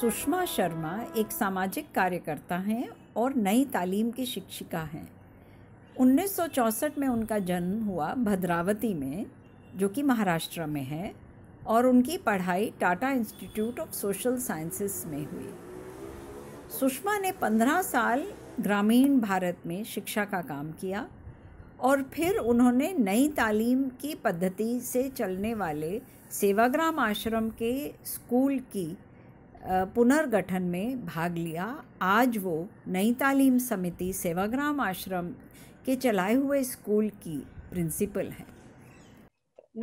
सुषमा शर्मा एक सामाजिक कार्यकर्ता हैं और नई तालीम की शिक्षिका हैं 1964 में उनका जन्म हुआ भद्रावती में जो कि महाराष्ट्र में है और उनकी पढ़ाई Tata institute of social sciences में हुई सुषमा ने 15 साल ग्रामीण भारत में शिक्षा का काम किया और फिर उन्होंने नई तालीम की पद्धति से चलने वाले सेवाग्राम आश्रम के स्कूल की पुनर्गठन में भाग लिया आज वो नई तालीम समिति सेवाग्राम आश्रम के चलाए हुए स्कूल की प्रिंसिपल हैं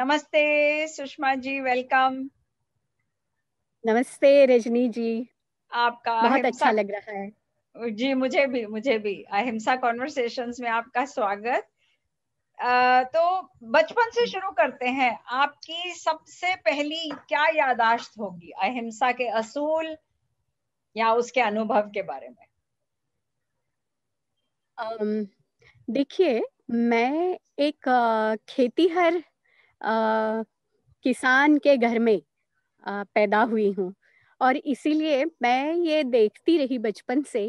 नमस्ते सुषमा जी वेलकम नमस्ते रजनी जी आपका बहुत अच्छा लग रहा है जी मुझे भी मुझे भी अहिंसा कॉन्वर्सेशन में आपका स्वागत तो बचपन से शुरू करते हैं आपकी सबसे पहली क्या यादाश्त होगी अहिंसा के असूल या उसके अनुभव के बारे में देखिए मैं एक खेतीहर किसान के घर में पैदा हुई हूँ और इसीलिए मैं ये देखती रही बचपन से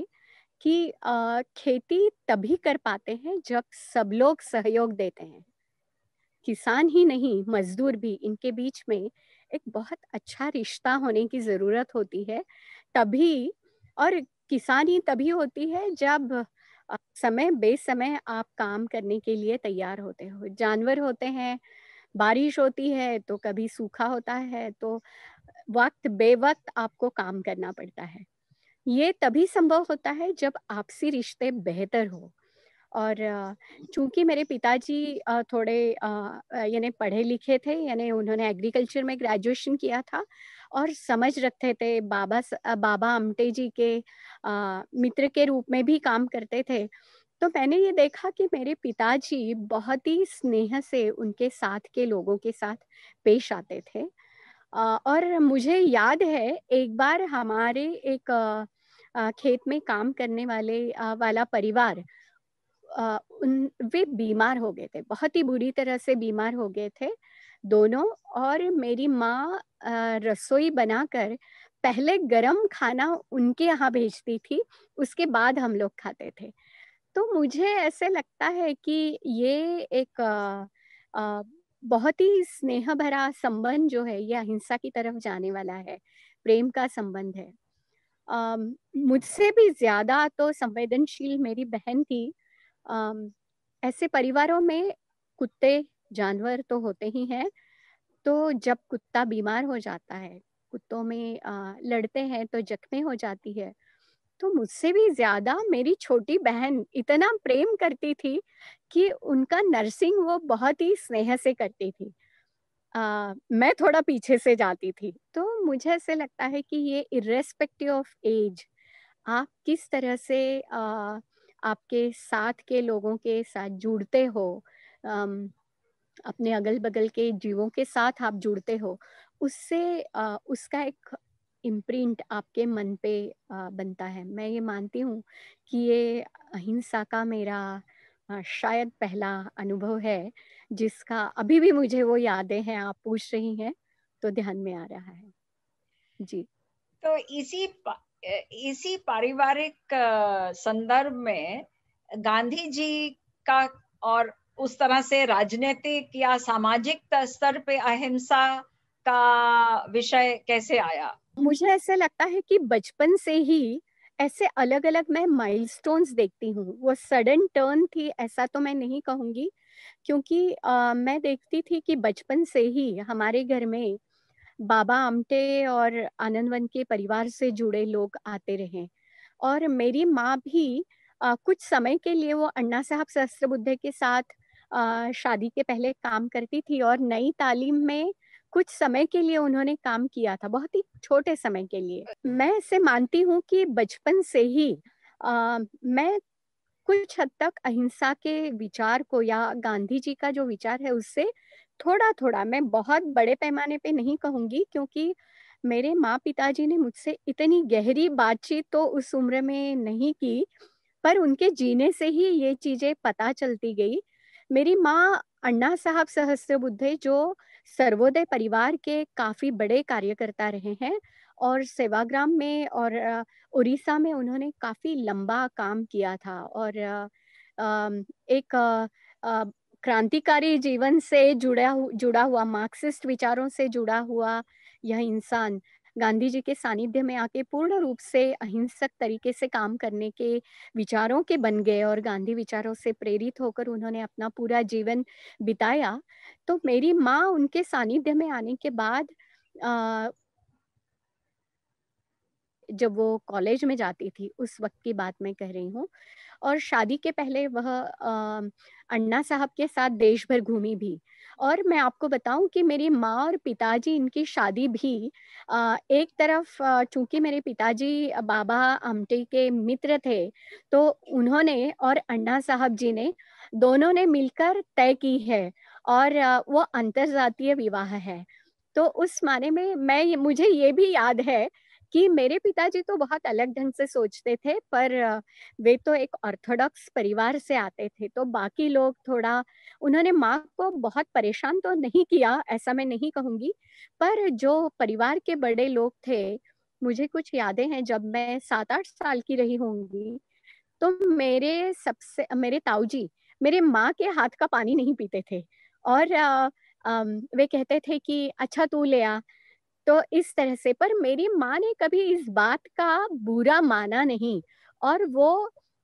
कि आ, खेती तभी कर पाते हैं जब सब लोग सहयोग देते हैं किसान ही नहीं मजदूर भी इनके बीच में एक बहुत अच्छा रिश्ता होने की ज़रूरत होती है तभी और किसान ही तभी होती है जब समय बेसमय आप काम करने के लिए तैयार होते हो जानवर होते हैं बारिश होती है तो कभी सूखा होता है तो वक्त बेवक्त आपको काम करना पड़ता है ये तभी संभव होता है जब आपसी रिश्ते बेहतर हो और चूंकि मेरे पिताजी थोड़े यानी पढ़े लिखे थे यानी उन्होंने एग्रीकल्चर में ग्रेजुएशन किया था और समझ रखते थे बाबा बाबा अमटे जी के मित्र के रूप में भी काम करते थे तो मैंने ये देखा कि मेरे पिताजी बहुत ही स्नेह से उनके साथ के लोगों के साथ पेश आते थे और मुझे याद है एक बार हमारे एक खेत में काम करने वाले वाला परिवार उन वे बीमार हो गए थे बहुत ही बुरी तरह से बीमार हो गए थे दोनों और मेरी माँ रसोई बनाकर पहले गरम खाना उनके यहाँ भेजती थी उसके बाद हम लोग खाते थे तो मुझे ऐसे लगता है कि ये एक आ, आ, बहुत ही स्नेह भरा संबंध जो है ये अहिंसा की तरफ जाने वाला है प्रेम का संबंध है मुझसे भी ज्यादा तो संवेदनशील मेरी बहन थी ऐसे परिवारों में कुत्ते जानवर तो होते ही हैं तो जब कुत्ता बीमार हो जाता है कुत्तों में लड़ते हैं तो जख्मी हो जाती है तो मुझसे भी ज्यादा मेरी छोटी बहन इतना प्रेम करती थी कि उनका नर्सिंग वो बहुत ही स्नेह से करती थी मैं थोड़ा पीछे से जाती थी तो मुझे ऐसे लगता है कि ये इरेस्पेक्टिव ऑफ एज आप किस तरह से uh, आपके साथ के लोगों के साथ जुड़ते हो um, अपने अगल बगल के जीवों के साथ आप जुड़ते हो उससे uh, उसका एक इम्प्रिंट आपके मन पे बनता है मैं ये मानती हूँ कि ये अहिंसा का मेरा हाँ, शायद पहला अनुभव है जिसका अभी भी मुझे वो यादें हैं आप पूछ रही हैं तो ध्यान में आ रहा है जी तो इसी इसी पारिवारिक संदर्भ में गांधी जी का और उस तरह से राजनीतिक या सामाजिक स्तर पे अहिंसा का विषय कैसे आया मुझे ऐसा लगता है कि बचपन से ही ऐसे अलग अलग मैं माइलस्टोन्स देखती हूँ वो सडन टर्न थी ऐसा तो मैं नहीं कहूँगी क्योंकि आ, मैं देखती थी कि बचपन से ही हमारे घर में बाबा आमटे और आनंदवन के परिवार से जुड़े लोग आते रहे और मेरी माँ भी आ, कुछ समय के लिए वो अन्ना साहब सहस्त्र बुद्धे के साथ आ, शादी के पहले काम करती थी और नई तालीम में कुछ समय के लिए उन्होंने काम किया था बहुत ही छोटे समय के लिए अच्छा। मैं इसे मानती हूँ कि बचपन से ही आ, मैं कुछ हद तक अहिंसा के विचार को या गांधी जी का जो विचार है उससे थोड़ा थोड़ा मैं बहुत बड़े पैमाने पे नहीं कहूंगी क्योंकि मेरे माँ पिताजी ने मुझसे इतनी गहरी बातचीत तो उस उम्र में नहीं की पर उनके जीने से ही ये चीजें पता चलती गई मेरी माँ अन्ना साहब सहस्त्र बुद्धे जो सर्वोदय परिवार के काफी बड़े कार्यकर्ता रहे हैं और सेवाग्राम में और उड़ीसा में उन्होंने काफी लंबा काम किया था और एक क्रांतिकारी जीवन से जुड़ा जुड़ा हुआ मार्क्सिस्ट विचारों से जुड़ा हुआ यह इंसान गांधी जी के सानिध्य में आके पूर्ण रूप से अहिंसक तरीके से काम करने के विचारों के बन गए और गांधी विचारों से प्रेरित होकर उन्होंने अपना पूरा जीवन बिताया तो मेरी माँ उनके सानिध्य में आने के बाद आ, जब वो कॉलेज में जाती थी उस वक्त की बात मैं कह रही हूँ और शादी के पहले वह अण्णा साहब के साथ देश भर घूमी भी और मैं आपको बताऊं कि मेरी माँ और पिताजी इनकी शादी भी एक तरफ चूंकि मेरे पिताजी बाबा आमटे के मित्र थे तो उन्होंने और अण्णा साहब जी ने दोनों ने मिलकर तय की है और वो अंतर विवाह है तो उस माने में मैं मुझे ये भी याद है कि मेरे पिताजी तो बहुत अलग ढंग से सोचते थे पर वे तो एक ऑर्थोडॉक्स परिवार से आते थे तो बाकी लोग थोड़ा उन्होंने माँ को बहुत परेशान तो नहीं किया ऐसा मैं नहीं कहूँगी पर जो परिवार के बड़े लोग थे मुझे कुछ यादें हैं जब मैं सात आठ साल की रही होंगी तो मेरे सबसे मेरे ताऊजी मेरे माँ के हाथ का पानी नहीं पीते थे और आ, आ, वे कहते थे कि अच्छा तू ले आ तो इस तरह से पर मेरी माँ ने कभी इस बात का बुरा माना नहीं और वो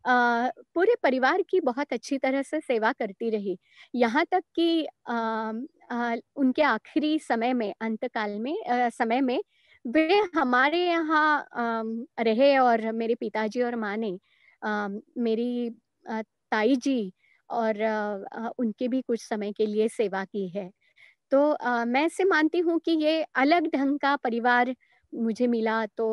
आ, पूरे परिवार की बहुत अच्छी तरह से सेवा करती रही यहाँ तक कि उनके आखिरी समय में अंतकाल में आ, समय में वे हमारे यहाँ रहे और मेरे पिताजी और माँ ने मेरी आ, ताई जी और आ, उनके भी कुछ समय के लिए सेवा की है तो आ, मैं से मानती हूँ कि ये अलग ढंग का परिवार मुझे मिला तो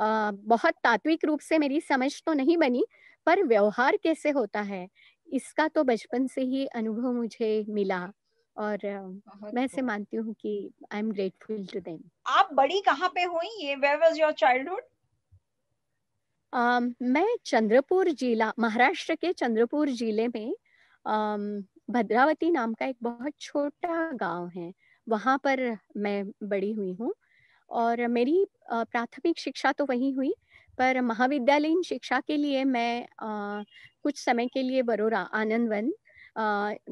आ, बहुत तात्विक रूप से मेरी समझ तो नहीं बनी पर व्यवहार कैसे होता है इसका तो बचपन से ही अनुभव मुझे मिला और मैं से मानती हूँ कि I am grateful to them आप बड़ी कहाँ पे हुई ये वेयर वाज योर चाइल्डहुड मैं चंद्रपुर जिला महाराष्ट्र के चंद्रपुर जिले में um, भद्रावती नाम का एक बहुत छोटा गांव है वहाँ पर मैं बड़ी हुई हूँ और मेरी प्राथमिक शिक्षा तो वहीं हुई पर महाविद्यालयीन शिक्षा के लिए मैं आ, कुछ समय के लिए बरोरा आनंदवन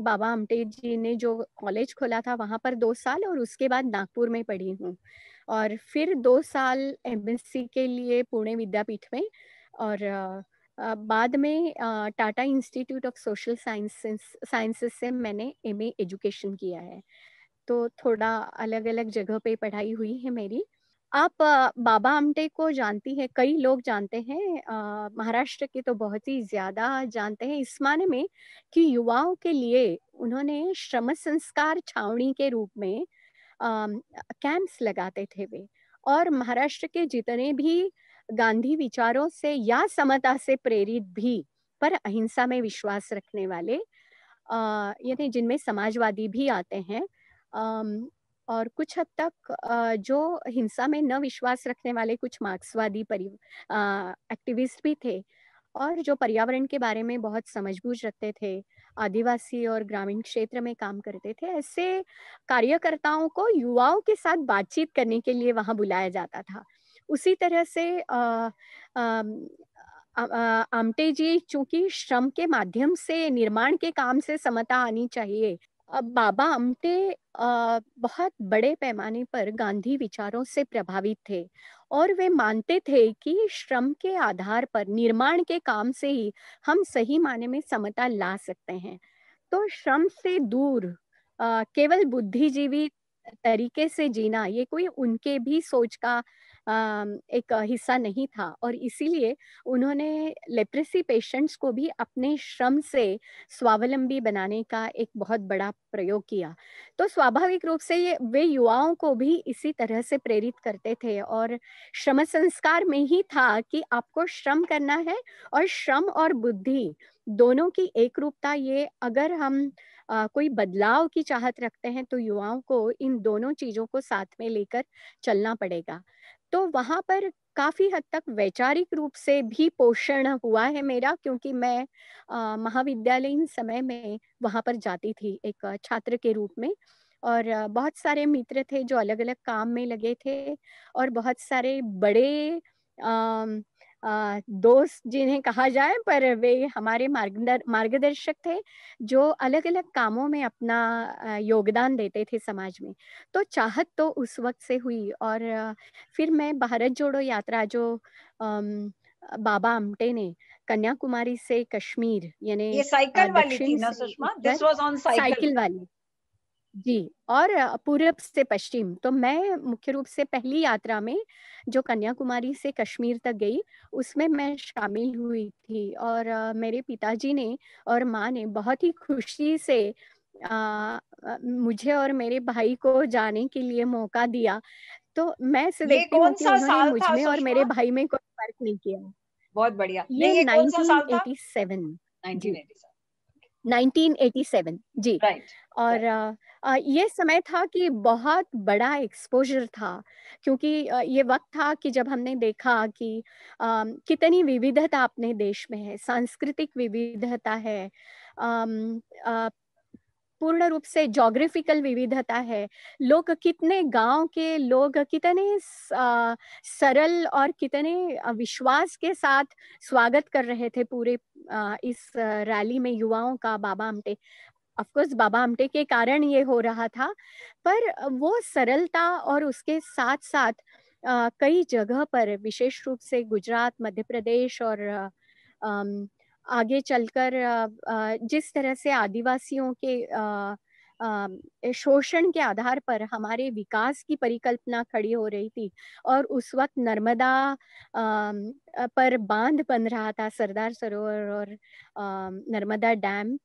बाबा अमटे जी ने जो कॉलेज खोला था वहाँ पर दो साल और उसके बाद नागपुर में पढ़ी हूँ और फिर दो साल एमएससी के लिए पुणे विद्यापीठ में और बाद में Tata institute of social sciences से मैंने एम एजुकेशन किया है तो थोड़ा अलग अलग जगह पे पढ़ाई हुई है मेरी आप बाबा आमटे को जानती है कई लोग जानते हैं महाराष्ट्र के तो बहुत ही ज्यादा जानते हैं इस माने में कि युवाओं के लिए उन्होंने श्रम संस्कार छावनी के रूप में कैंप्स लगाते थे वे और महाराष्ट्र के जितने भी गांधी विचारों से या समता से प्रेरित भी पर अहिंसा में विश्वास रखने वाले यानी जिनमें समाजवादी भी आते हैं और कुछ हद तक जो हिंसा में न विश्वास रखने वाले कुछ मार्क्सवादी परि एक्टिविस्ट भी थे और जो पर्यावरण के बारे में बहुत समझबूझ रखते थे आदिवासी और ग्रामीण क्षेत्र में काम करते थे ऐसे कार्यकर्ताओं को युवाओं के साथ बातचीत करने के लिए वहाँ बुलाया जाता था उसी तरह से आमटे जी चूंकि श्रम के माध्यम से निर्माण के काम से समता आनी चाहिए अब बाबा अमटे बहुत बड़े पैमाने पर गांधी विचारों से प्रभावित थे और वे मानते थे कि श्रम के आधार पर निर्माण के काम से ही हम सही माने में समता ला सकते हैं तो श्रम से दूर आ, केवल बुद्धिजीवी तरीके से जीना ये कोई उनके भी सोच का एक हिस्सा नहीं था और इसीलिए उन्होंने लेप्रेसी पेशेंट्स को भी अपने श्रम से स्वावलंबी बनाने का एक बहुत बड़ा प्रयोग किया तो स्वाभाविक रूप से ये वे युवाओं को भी इसी तरह से प्रेरित करते थे और श्रम संस्कार में ही था कि आपको श्रम करना है और श्रम और बुद्धि दोनों की एक रूपता ये अगर हम आ, कोई बदलाव की चाहत रखते हैं तो युवाओं को इन दोनों चीजों को साथ में लेकर चलना पड़ेगा तो वहाँ पर काफ़ी हद तक वैचारिक रूप से भी पोषण हुआ है मेरा क्योंकि मैं महाविद्यालयीन समय में वहाँ पर जाती थी एक छात्र के रूप में और बहुत सारे मित्र थे जो अलग अलग काम में लगे थे और बहुत सारे बड़े आ, दोस्त जिन्हें कहा जाए पर वे हमारे मार्गदर्शक थे जो अलग अलग कामों में अपना योगदान देते थे समाज में तो चाहत तो उस वक्त से हुई और फिर मैं भारत जोड़ो यात्रा जो बाबा आमटे ने कन्याकुमारी से कश्मीर यानी साइकिल वाली थी ना Sushma this was on cycle वाली जी और पूर्व से पश्चिम तो मैं मुख्य रूप से पहली यात्रा में जो कन्याकुमारी से कश्मीर तक गई उसमें मैं शामिल हुई थी और मेरे पिताजी ने और माँ ने बहुत ही खुशी से आ, मुझे और मेरे भाई को जाने के लिए मौका दिया तो मैं देखती हूँ कि मुझ में और मेरे भाई में कोई फर्क नहीं किया बहुत बढ़िया ये नाइनटीन एटी सेवन जी right. और right. ये समय था कि बहुत बड़ा एक्सपोजर था क्योंकि ये वक्त था कि जब हमने देखा कि कितनी विविधता अपने देश में है सांस्कृतिक विविधता है पूर्ण रूप से जोग्राफिकल विविधता है लोग कितने गांव के लोग कितने सरल और कितने विश्वास के साथ स्वागत कर रहे थे पूरे इस रैली में युवाओं का बाबा आमटे ऑफकोर्स बाबा आमटे के कारण ये हो रहा था पर वो सरलता और उसके साथ साथ आ, कई जगह पर विशेष रूप से गुजरात मध्य प्रदेश और आ, आगे चलकर जिस तरह से आदिवासियों के शोषण के आधार पर हमारे विकास की परिकल्पना खड़ी हो रही थी और उस वक्त नर्मदा पर बांध बन रहा था सरदार सरोवर और नर्मदा डैम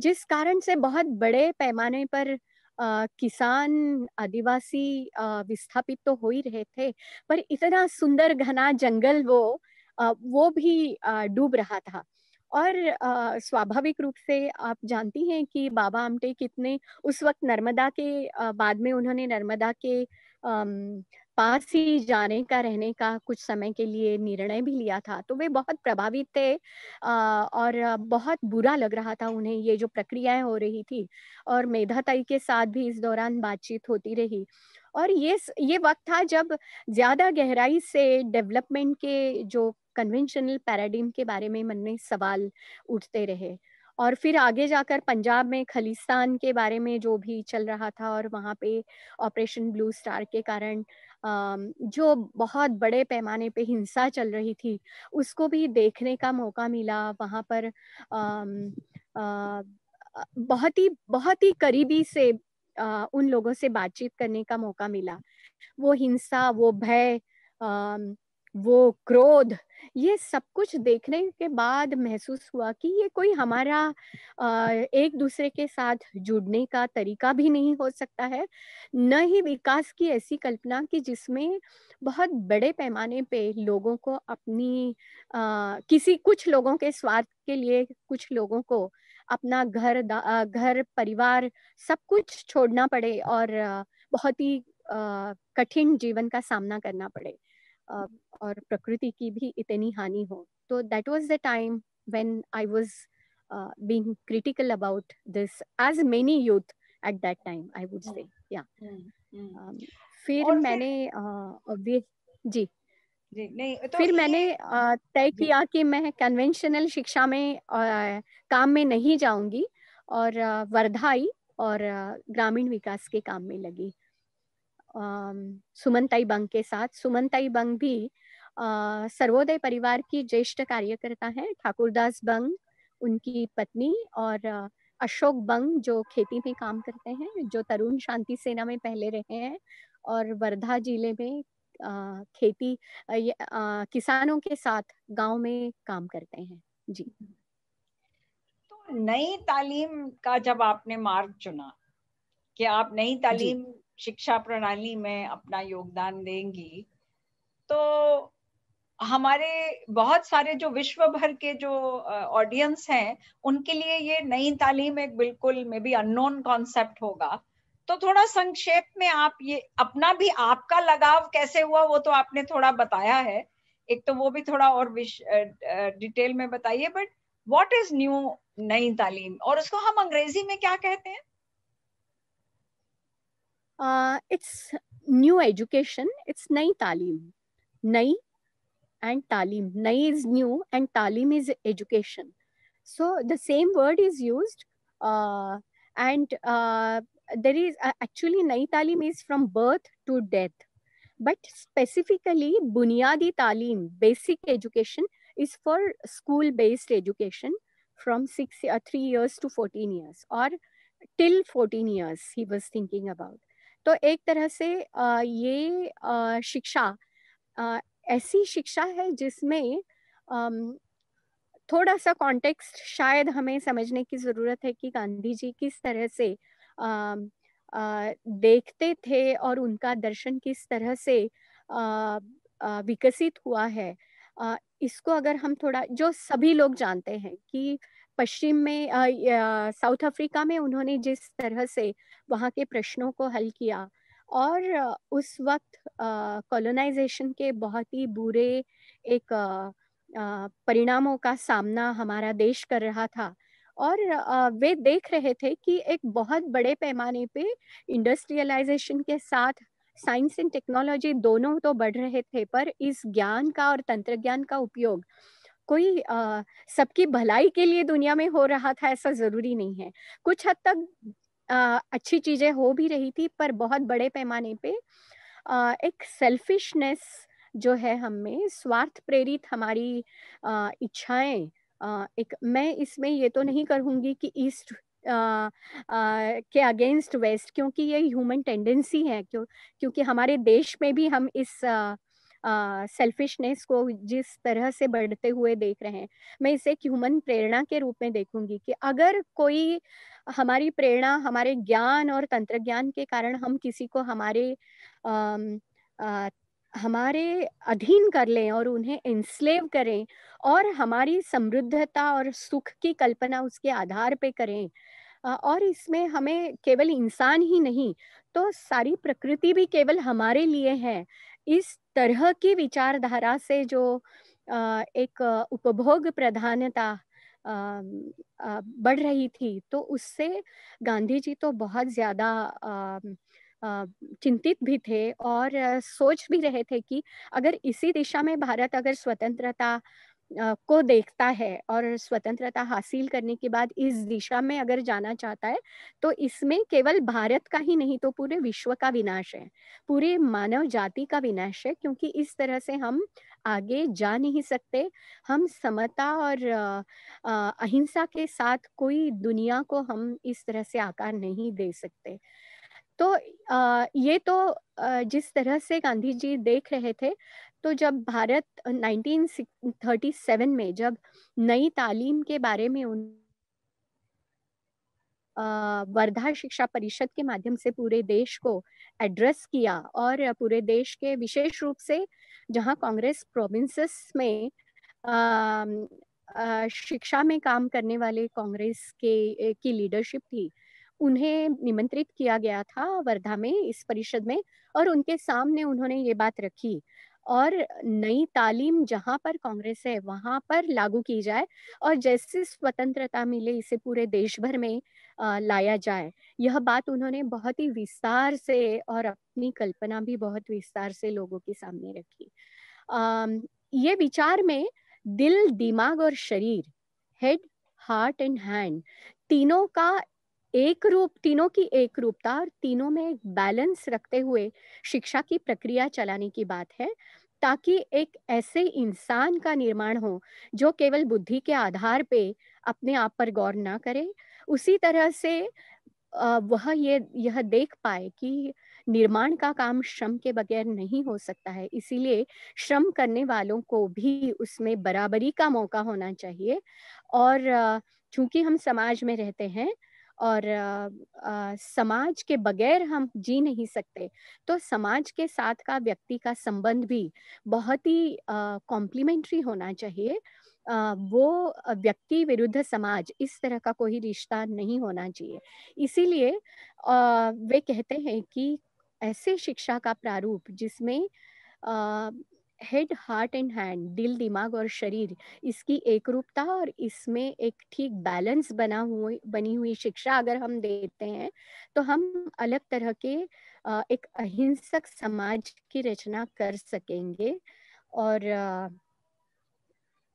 जिस कारण से बहुत बड़े पैमाने पर आ, किसान आदिवासी विस्थापित तो हो ही रहे थे पर इतना सुंदर घना जंगल वो आ, वो भी डूब रहा था और स्वाभाविक रूप से आप जानती हैं कि बाबा आमटे कितने उस वक्त नर्मदा के बाद में उन्होंने नर्मदा के पास ही जाने का रहने का कुछ समय के लिए निर्णय भी लिया था तो वे बहुत प्रभावित थे और बहुत बुरा लग रहा था उन्हें ये जो प्रक्रियाएं हो रही थी और मेधाताई के साथ भी इस दौरान बातचीत होती रही और ये ये वक्त था जब ज्यादा गहराई से डेवलपमेंट के जो कन्वेंशनल पैराडिम के बारे में मन में सवाल उठते रहे और फिर आगे जाकर पंजाब में खलिस्तान के बारे में जो भी चल रहा था और वहाँ पे ऑपरेशन ब्लू स्टार के कारण जो बहुत बड़े पैमाने पे हिंसा चल रही थी उसको भी देखने का मौका मिला वहाँ पर बहुत ही बहुत ही करीबी से उन लोगों से बातचीत करने का मौका मिला वो हिंसा वो भय वो क्रोध ये सब कुछ देखने के बाद महसूस हुआ कि ये कोई हमारा एक दूसरे के साथ जुड़ने का तरीका भी नहीं हो सकता है न ही विकास की ऐसी कल्पना कि जिसमें बहुत बड़े पैमाने पे लोगों को अपनी किसी कुछ लोगों के स्वार्थ के लिए कुछ लोगों को अपना घर घर परिवार सब कुछ छोड़ना पड़े और बहुत ही कठिन जीवन का सामना करना पड़े और प्रकृति की भी इतनी हानि हो तो that was the time when I was being critical about this as many youth at that time I would say या फिर मैंने uh, जी नहीं तो फिर मैंने तय किया कि मैं कन्वेंशनल शिक्षा में आ, काम में नहीं जाऊंगी और वर्धाई और ग्रामीण विकास के काम में लगी सुमनताई बंग के साथ सुमनताई बंग भी सर्वोदय परिवार की ज्येष्ठ कार्यकर्ता हैं ठाकुरदास बंग उनकी पत्नी और अशोक बंग जो खेती में काम करते हैं जो तरुण शांति सेना में पहले रहे हैं और वर्धा जिले में खेती किसानों के साथ गांव में काम करते हैं जी तो नई तालीम का जब आपने मार्ग चुना कि आप नई तालीम शिक्षा प्रणाली में अपना योगदान देंगी तो हमारे बहुत सारे जो विश्व भर के जो ऑडियंस हैं उनके लिए ये नई तालीम एक बिल्कुल मे बी अननोन कॉन्सेप्ट होगा तो थोड़ा संक्षेप में आप ये अपना भी आपका लगाव कैसे हुआ वो तो आपने थोड़ा बताया है एक तो वो भी थोड़ा और विश डिटेल में बताइए बट व्हाट इज न्यू नई तालीम और उसको हम अंग्रेजी में क्या कहते हैं Uh, it's new education, it's Nai Talim. Nai and Talim. Nai is new and Talim is education. So the same word is used uh, and uh, there is actually Nai Talim is from birth to death. But specifically Bunyadi Talim, basic education is for school-based education from six, or three years to 14 years or till 14 years he was thinking about. तो एक तरह से ये शिक्षा ऐसी शिक्षा है जिसमें थोड़ा सा कॉन्टेक्स्ट शायद हमें समझने की ज़रूरत है कि गांधी जी किस तरह से देखते थे और उनका दर्शन किस तरह से विकसित हुआ है इसको अगर हम थोड़ा जो सभी लोग जानते हैं कि पश्चिम में साउथ अफ्रीका में उन्होंने जिस तरह से वहाँ के प्रश्नों को हल किया और उस वक्त कॉलोनाइजेशन के बहुत ही बुरे एक परिणामों का सामना हमारा देश कर रहा था और वे देख रहे थे कि एक बहुत बड़े पैमाने पे इंडस्ट्रियलाइजेशन के साथ साइंस एंड टेक्नोलॉजी दोनों तो बढ़ रहे थे पर इस ज्ञान का और तंत्र ज्ञान का उपयोग कोई सबकी भलाई के लिए दुनिया में हो रहा था ऐसा जरूरी नहीं है कुछ हद तक आ, अच्छी चीजें हो भी रही थी पर बहुत बड़े पैमाने पे आ, एक सेल्फिशनेस जो है हम में स्वार्थ प्रेरित हमारी आ, इच्छाएं आ, एक मैं इसमें ये तो नहीं करूंगी कि ईस्ट के अगेंस्ट वेस्ट क्योंकि ये ह्यूमन टेंडेंसी है क्यों क्योंकि हमारे देश में भी हम इस आ, सेल्फिशनेस को जिस तरह से बढ़ते हुए देख रहे हैं मैं इसे एक ह्यूमन प्रेरणा के रूप में देखूंगी कि अगर कोई हमारी प्रेरणा हमारे ज्ञान और तंत्र ज्ञान के कारण हम किसी को हमारे आ, आ, हमारे अधीन कर लें और उन्हें इंस्लेव करें और हमारी समृद्धता और सुख की कल्पना उसके आधार पे करें और इसमें हमें केवल इंसान ही नहीं तो सारी प्रकृति भी केवल हमारे लिए है इस तरह की विचारधारा से जो एक उपभोग प्रधानता बढ़ रही थी तो उससे गांधी जी तो बहुत ज़्यादा चिंतित भी थे और सोच भी रहे थे कि अगर इसी दिशा में भारत अगर स्वतंत्रता को देखता है और स्वतंत्रता हासिल करने के बाद इस दिशा में अगर जाना चाहता है तो इसमें केवल भारत का ही नहीं तो पूरे विश्व का विनाश है पूरे मानव जाति का विनाश है क्योंकि इस तरह से हम आगे जा नहीं सकते हम समता और अहिंसा के साथ कोई दुनिया को हम इस तरह से आकार नहीं दे सकते तो ये तो जिस तरह से गांधी जी देख रहे थे तो जब भारत 1937 में जब नई तालीम के बारे में उन वर्धा शिक्षा परिषद के माध्यम से पूरे देश को एड्रेस किया और पूरे देश के विशेष रूप से जहां कांग्रेस प्रोविंसेस में आ, आ, शिक्षा में काम करने वाले कांग्रेस के की लीडरशिप थी उन्हें निमंत्रित किया गया था वर्धा में इस परिषद में और उनके सामने उन्होंने ये बात रखी और नई तालीम जहां पर कांग्रेस है वहां पर लागू की जाए और जैसे स्वतंत्रता मिले इसे पूरे देश भर में लाया जाए यह बात उन्होंने बहुत ही विस्तार से और अपनी कल्पना भी बहुत विस्तार से लोगों के सामने रखी ये विचार में दिल दिमाग और शरीर हेड हार्ट एंड हैंड तीनों का एक रूप तीनों की एक रूपता और तीनों में एक बैलेंस रखते हुए शिक्षा की प्रक्रिया चलाने की बात है ताकि एक ऐसे इंसान का निर्माण हो जो केवल बुद्धि के आधार पे अपने आप पर गौर ना करे उसी तरह से वह ये यह देख पाए कि निर्माण का काम श्रम के बगैर नहीं हो सकता है इसीलिए श्रम करने वालों को भी उसमें बराबरी का मौका होना चाहिए और चूंकि हम समाज में रहते हैं और आ, आ, समाज के बगैर हम जी नहीं सकते तो समाज के साथ का व्यक्ति का संबंध भी बहुत ही कॉम्प्लीमेंट्री होना चाहिए आ, वो व्यक्ति विरुद्ध समाज इस तरह का कोई रिश्ता नहीं होना चाहिए इसीलिए वे कहते हैं कि ऐसे शिक्षा का प्रारूप जिसमें हेड हार्ट एंड हैंड दिल दिमाग और शरीर इसकी एक रूपता और इसमें एक ठीक बैलेंस बना हुई बनी हुई शिक्षा अगर हम देते हैं तो हम अलग तरह के एक अहिंसक समाज की रचना कर सकेंगे और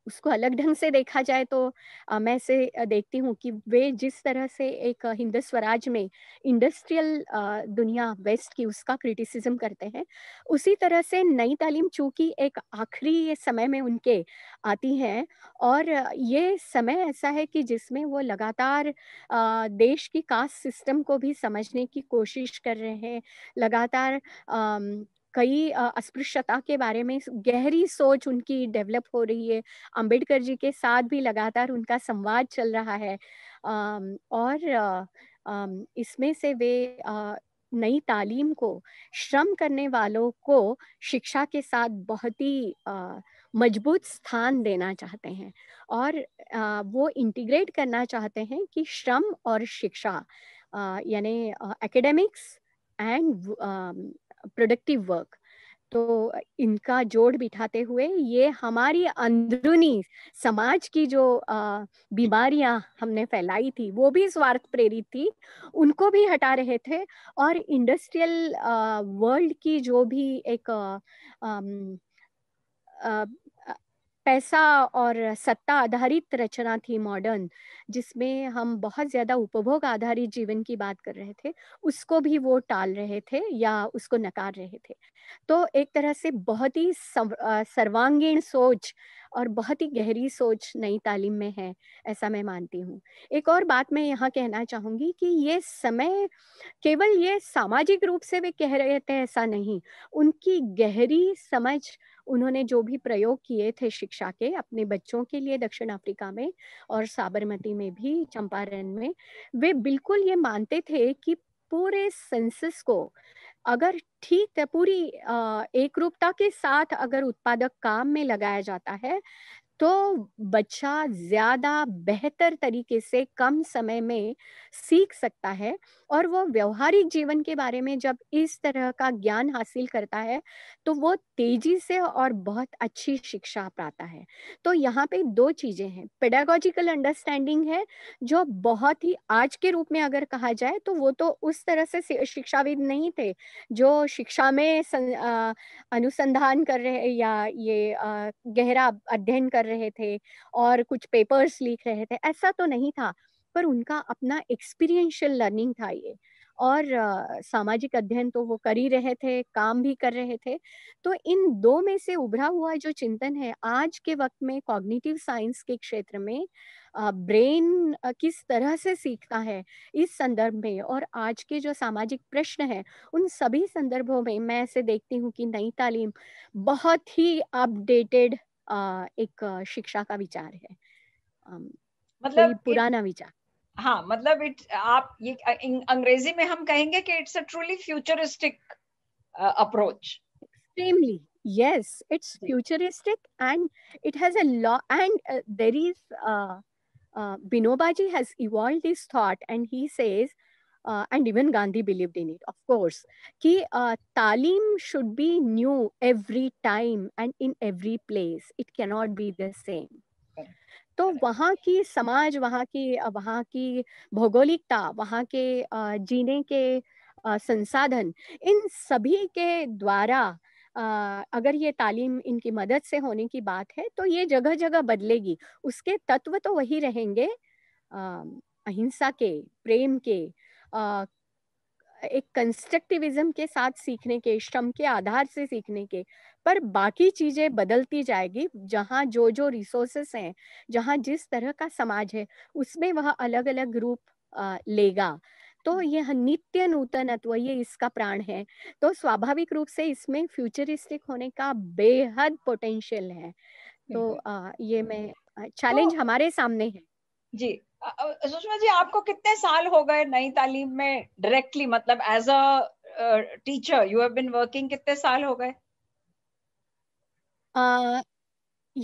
उसको अलग ढंग से देखा जाए तो आ, मैं से देखती हूँ कि वे जिस तरह से एक हिंद स्वराज में इंडस्ट्रियल दुनिया वेस्ट की उसका क्रिटिसिज्म करते हैं उसी तरह से नई तालीम चूंकि एक आखिरी समय में उनके आती है और ये समय ऐसा है कि जिसमें वो लगातार आ, देश की कास्ट सिस्टम को भी समझने की कोशिश कर रहे हैं लगातार आ, कई अस्पृश्यता के बारे में गहरी सोच उनकी डेवलप हो रही है अंबेडकर जी के साथ भी लगातार उनका संवाद चल रहा है और इसमें से वे नई तालीम को श्रम करने वालों को शिक्षा के साथ बहुत ही मजबूत स्थान देना चाहते हैं और वो इंटीग्रेट करना चाहते हैं कि श्रम और शिक्षा यानी एकेडमिक्स एंड प्रोडक्टिव वर्क तो इनका जोड़ बिठाते हुए ये हमारी अंदरूनी समाज की जो बीमारियां हमने फैलाई थी वो भी स्वार्थ प्रेरित थी उनको भी हटा रहे थे और इंडस्ट्रियल वर्ल्ड की जो भी एक आ, आ, आ, पैसा और सत्ता आधारित रचना थी मॉडर्न जिसमें हम बहुत ज़्यादा उपभोग आधारित जीवन की बात कर रहे थे उसको भी वो टाल रहे थे या उसको नकार रहे थे तो एक तरह से बहुत ही सर्वांगीण सोच और बहुत ही गहरी सोच नई तालीम में है ऐसा मैं मानती हूँ एक और बात मैं यहाँ कहना चाहूँगी कि ये समय केवल ये सामाजिक रूप से वे कह रहे थे ऐसा नहीं उनकी गहरी समझ उन्होंने जो भी प्रयोग किए थे शिक्षा के अपने बच्चों के लिए दक्षिण अफ्रीका में और साबरमती में भी चंपारण में वे बिल्कुल ये मानते थे कि पूरे सेंसस को अगर ठीक है पूरी एक रूपता के साथ अगर उत्पादक काम में लगाया जाता है तो बच्चा ज्यादा बेहतर तरीके से कम समय में सीख सकता है और वो व्यवहारिक जीवन के बारे में जब इस तरह का ज्ञान हासिल करता है तो वो तेजी से और बहुत अच्छी शिक्षा पाता है तो यहाँ पे दो चीजें हैं पेडागोजिकल अंडरस्टैंडिंग है जो बहुत ही आज के रूप में अगर कहा जाए तो वो तो उस तरह से शिक्षाविद नहीं थे जो शिक्षा में आ, अनुसंधान कर रहे या ये आ, गहरा अध्ययन कर रहे थे और कुछ पेपर्स लिख रहे थे ऐसा तो नहीं था पर उनका अपना एक्सपीरियंशियल लर्निंग था ये और uh, सामाजिक अध्ययन तो वो कर ही रहे थे काम भी कर रहे थे तो इन दो में से उभरा हुआ जो चिंतन है आज के वक्त में कॉग्निटिव साइंस के क्षेत्र में ब्रेन uh, uh, किस तरह से सीखता है इस संदर्भ में और आज के जो सामाजिक प्रश्न हैं उन सभी संदर्भों में मैं ऐसे देखती हूँ कि नई तालीम बहुत ही अपडेटेड एक शिक्षा का विचार है मतलब तो पुराना विचार हाँ मतलब इट आप ये अंग्रेजी में हम कहेंगे कि it's a truly futuristic approach extremely yes it's futuristic and it has a law and there is Vinobaji has evolve this thought and he says and even Gandhi believe in it of course course कि uh, तालीम should be new every time and in every place it can not be the same तो वहाँ की समाज वहाँ की uh, वहाँ की भौगोलिकता वहाँ के uh, जीने के संसाधन इन सभी के द्वारा अगर ये तालीम इनकी मदद से होने की बात है तो ये जगह जगह बदलेगी उसके तत्व तो वही रहेंगे um, अहिंसा के प्रेम के एक कंस्ट्रक्टिविज्म के साथ सीखने के श्रम के आधार से सीखने के पर बाकी चीजें बदलती जाएगी जहाँ जो जो रिसोर्सेस हैं जहाँ जिस तरह का समाज है उसमें वह अलग अलग रूप लेगा तो हम्म। यह नित्य नूतनत्व ये इसका प्राण है तो स्वाभाविक रूप से इसमें फ्यूचरिस्टिक होने का बेहद पोटेंशियल है तो आ, हम्म। ये मैं चैलेंज तो, हमारे सामने है जी सुषमा जी आपको कितने साल हो गए नई तालीम में डायरेक्टली मतलब as a teacher you have been working कितने साल हो गए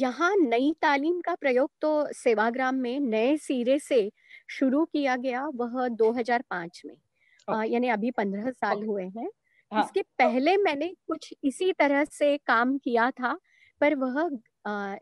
यहाँ नई तालीम का प्रयोग तो सेवाग्राम में नए सिरे से शुरू किया गया वह 2005 में okay. यानी अभी 15 साल okay. हुए हैं हाँ. इसके पहले okay. मैंने कुछ इसी तरह से काम किया था पर वह आ,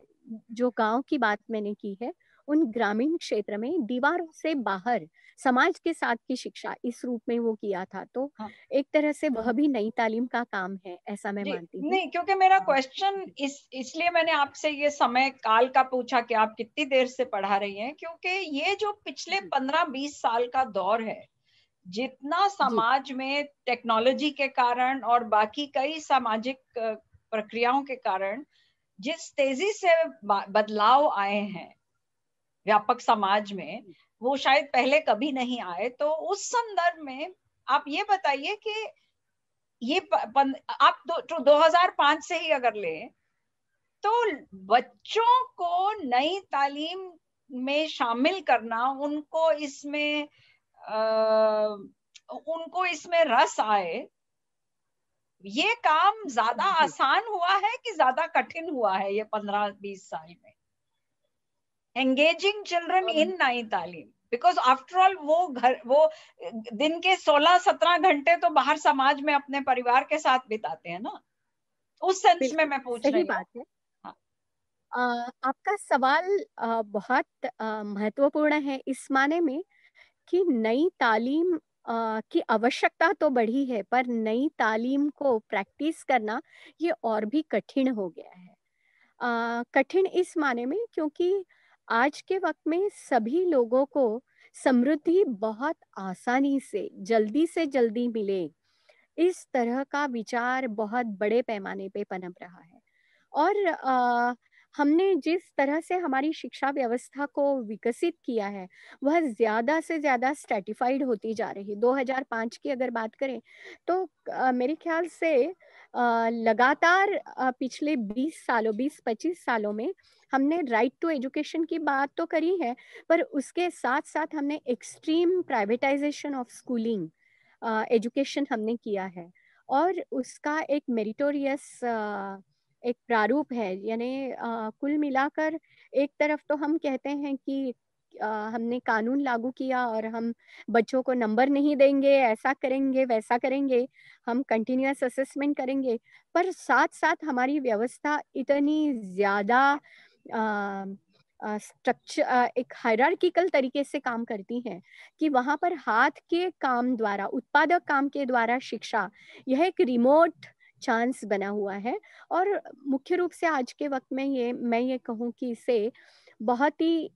जो गांव की बात मैंने की है उन ग्रामीण क्षेत्र में दीवारों से बाहर समाज के साथ की शिक्षा इस रूप में वो किया था तो हाँ। एक तरह से वह भी नई तालीम का काम है ऐसा मैं मानती हूँ नहीं क्योंकि मेरा क्वेश्चन हाँ। इस इसलिए मैंने आपसे ये समय काल का पूछा कि आप कितनी देर से पढ़ा रही हैं क्योंकि ये जो पिछले पंद्रह बीस साल का दौर है जितना समाज में टेक्नोलॉजी के कारण और बाकी कई सामाजिक प्रक्रियाओं के कारण जिस तेजी से बदलाव आए हैं व्यापक समाज में वो शायद पहले कभी नहीं आए तो उस संदर्भ में आप ये बताइए कि ये पन, आप दो, तो दो 2005 से ही अगर ले तो बच्चों को नई तालीम में शामिल करना उनको इसमें आ, उनको इसमें रस आए ये काम ज्यादा आसान हुआ है कि ज्यादा कठिन हुआ है ये पंद्रह बीस साल में एंगेजिंग चिल्ड्रन इन नई तालीम बिकॉज आफ्टर ऑल वो घर वो दिन के 16-17 घंटे तो बाहर समाज में अपने परिवार के साथ बिताते हैं ना उस सेंस में मैं पूछ रही बात है हाँ. आपका सवाल आ, uh, बहुत uh, महत्वपूर्ण है इस माने में कि नई तालीम आ, uh, की आवश्यकता तो बढ़ी है पर नई तालीम को प्रैक्टिस करना ये और भी कठिन हो गया है कठिन इस माने में क्योंकि आज के वक्त में सभी लोगों को समृद्धि बहुत आसानी से जल्दी से जल्दी मिले इस तरह का विचार बहुत बड़े पैमाने पे पनप रहा है और आ, हमने जिस तरह से हमारी शिक्षा व्यवस्था को विकसित किया है वह ज़्यादा से ज़्यादा स्टेटिफाइड होती जा रही है 2005 की अगर बात करें तो आ, मेरे ख्याल से आ, लगातार आ, पिछले 20 सालों 20-25 सालों में हमने राइट टू एजुकेशन की बात तो करी है पर उसके साथ साथ हमने extreme privatisation of schooling education हमने किया है और उसका एक मेरिटोरियस एक प्रारूप है यानी कुल मिलाकर एक तरफ तो हम कहते हैं कि हमने कानून लागू किया और हम बच्चों को नंबर नहीं देंगे ऐसा करेंगे वैसा करेंगे हम कंटिन्यूस असेसमेंट करेंगे पर साथ साथ हमारी व्यवस्था इतनी ज़्यादा स्ट्रक्चर uh, एक हायरार्किकल तरीके से काम करती है कि वहां पर हाथ के काम द्वारा उत्पादक काम के द्वारा शिक्षा यह एक रिमोट चांस बना हुआ है और मुख्य रूप से आज के वक्त में ये मैं ये कहूँ कि इसे बहुत ही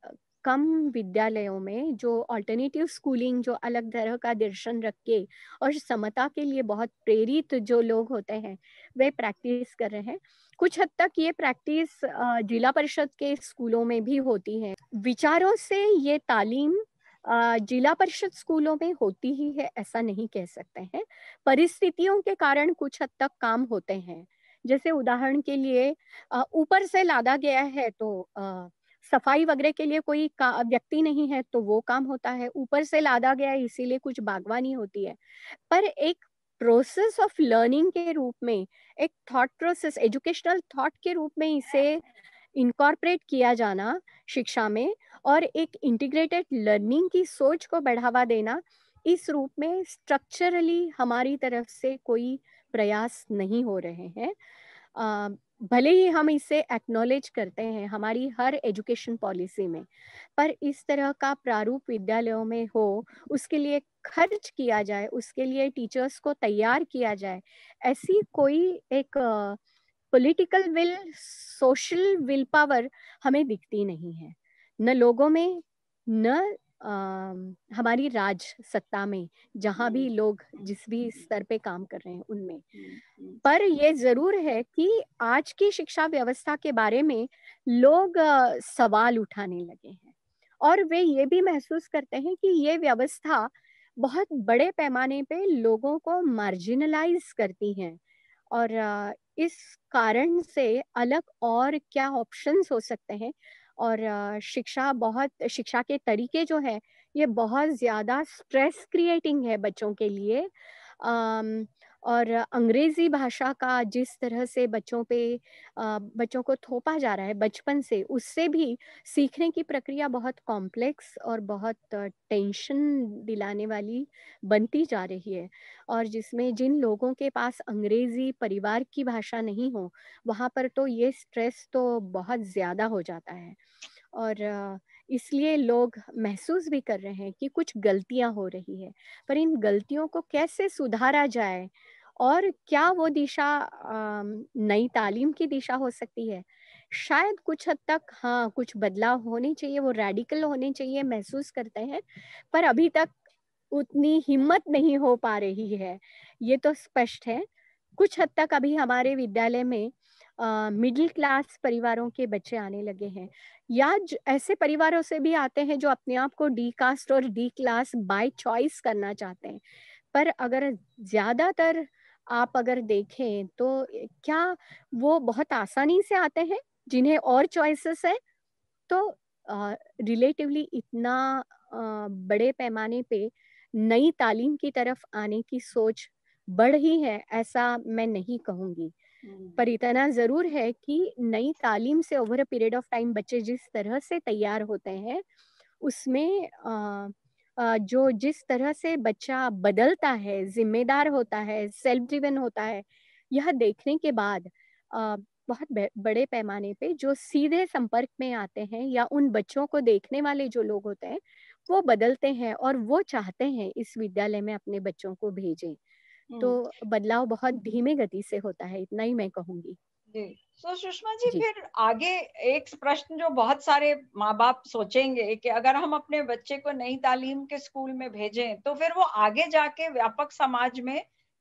कम विद्यालयों में जो ऑल्टरनेटिव स्कूलिंग जो अलग तरह का दर्शन रख के और समता के लिए बहुत प्रेरित जो लोग होते हैं वे प्रैक्टिस कर रहे हैं कुछ हद तक ये प्रैक्टिस जिला परिषद के स्कूलों में भी होती है विचारों से ये तालीम जिला परिषद स्कूलों में होती ही है ऐसा नहीं कह सकते हैं परिस्थितियों के कारण कुछ हद तक काम होते हैं जैसे उदाहरण के लिए ऊपर से लादा गया है तो सफाई वगैरह के लिए कोई व्यक्ति नहीं है तो वो काम होता है ऊपर से लादा गया है इसीलिए कुछ बागवानी होती है पर एक प्रोसेस ऑफ लर्निंग के रूप में एक थॉट प्रोसेस एजुकेशनल थॉट के रूप में इसे इनकॉर्पोरेट किया जाना शिक्षा में और एक इंटीग्रेटेड लर्निंग की सोच को बढ़ावा देना इस रूप में स्ट्रक्चरली हमारी तरफ से कोई प्रयास नहीं हो रहे हैं भले ही हम इसे एक्नॉलेज करते हैं हमारी हर एजुकेशन पॉलिसी में पर इस तरह का प्रारूप विद्यालयों में हो उसके लिए खर्च किया जाए उसके लिए टीचर्स को तैयार किया जाए ऐसी कोई एक political will social will power हमें दिखती नहीं है न लोगों में न हमारी राज सत्ता में जहाँ भी हम्म। लोग जिस भी स्तर पे काम कर रहे हैं उनमें हम्म, हम्म। पर यह जरूर है कि आज की शिक्षा व्यवस्था के बारे में लोग सवाल उठाने लगे हैं और वे ये भी महसूस करते हैं कि ये व्यवस्था बहुत बड़े पैमाने पे लोगों को मार्जिनलाइज करती है और इस कारण से अलग और क्या ऑप्शंस हो सकते हैं और शिक्षा बहुत शिक्षा के तरीके जो है ये बहुत ज़्यादा स्ट्रेस क्रिएटिंग है बच्चों के लिए और अंग्रेज़ी भाषा का जिस तरह से बच्चों पे बच्चों को थोपा जा रहा है बचपन से उससे भी सीखने की प्रक्रिया बहुत कॉम्प्लेक्स और बहुत टेंशन दिलाने वाली बनती जा रही है और जिसमें जिन लोगों के पास अंग्रेज़ी परिवार की भाषा नहीं हो वहाँ पर तो ये स्ट्रेस तो बहुत ज़्यादा हो जाता है और इसलिए लोग महसूस भी कर रहे हैं कि कुछ गलतियां हो रही है पर इन गलतियों को कैसे सुधारा जाए और क्या वो दिशा नई तालीम की दिशा हो सकती है शायद कुछ हद तक हाँ कुछ बदलाव होने चाहिए वो रेडिकल होने चाहिए महसूस करते हैं पर अभी तक उतनी हिम्मत नहीं हो पा रही है ये तो स्पष्ट है कुछ हद तक अभी हमारे विद्यालय में मिडिल क्लास परिवारों के बच्चे आने लगे हैं या ऐसे परिवारों से भी आते हैं जो अपने आप को डी कास्ट और डी क्लास बाय चॉइस करना चाहते हैं पर अगर ज्यादातर आप अगर देखें तो क्या वो बहुत आसानी से आते हैं जिन्हें और चॉइसेस है तो रिलेटिवली uh, इतना uh, बड़े पैमाने पे नई तालीम की तरफ आने की सोच बढ़ ही है ऐसा मैं नहीं कहूंगी हम्म। पर इतना जरूर है कि नई तालीम से over a period of time बच्चे जिस तरह से तैयार होते हैं उसमें uh, जो जिस तरह से बच्चा बदलता है जिम्मेदार होता है सेल्फ ड्रिवन होता है यह देखने के बाद बहुत बड़े पैमाने पे जो सीधे संपर्क में आते हैं या उन बच्चों को देखने वाले जो लोग होते हैं वो बदलते हैं और वो चाहते हैं इस विद्यालय में अपने बच्चों को भेजें तो हम्म। बदलाव बहुत धीमे गति से होता है इतना ही मैं कहूंगी सो तो so, सुषमा जी, जी फिर आगे एक प्रश्न जो बहुत सारे माँ बाप सोचेंगे कि अगर हम अपने बच्चे को नई तालीम के स्कूल में भेजें तो फिर वो आगे जाके व्यापक समाज में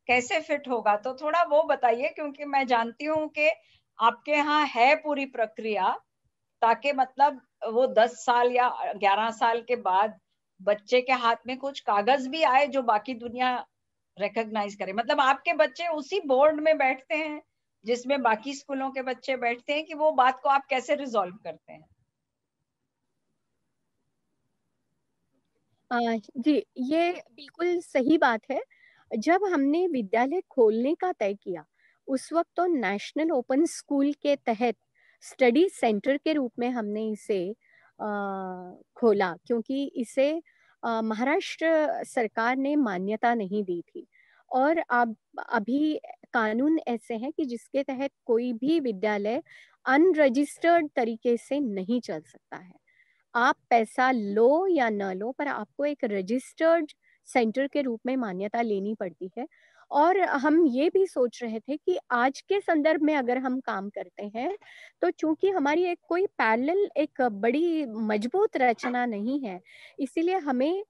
कैसे फिट होगा तो थोड़ा वो बताइए क्योंकि मैं जानती हूँ कि आपके यहाँ है पूरी प्रक्रिया ताकि मतलब वो दस साल या ग्यारह साल के बाद बच्चे के हाथ में कुछ कागज भी आए जो बाकी दुनिया रिकग्नाइज करे मतलब आपके बच्चे उसी बोर्ड में बैठते हैं जिसमें बाकी स्कूलों के बच्चे बैठते हैं कि वो बात को आप कैसे रिजोल्व करते हैं आ, जी ये बिल्कुल सही बात है जब हमने विद्यालय खोलने का तय किया उस वक्त तो नेशनल ओपन स्कूल के तहत स्टडी सेंटर के रूप में हमने इसे आ, खोला क्योंकि इसे महाराष्ट्र सरकार ने मान्यता नहीं दी थी और अब अभी कानून ऐसे हैं कि जिसके तहत कोई भी विद्यालय अनरजिस्टर्ड तरीके से नहीं चल सकता है आप पैसा लो या न लो पर आपको एक रजिस्टर्ड सेंटर के रूप में मान्यता लेनी पड़ती है और हम ये भी सोच रहे थे कि आज के संदर्भ में अगर हम काम करते हैं तो चूंकि हमारी एक कोई पैरल एक बड़ी मजबूत रचना नहीं है इसीलिए हमें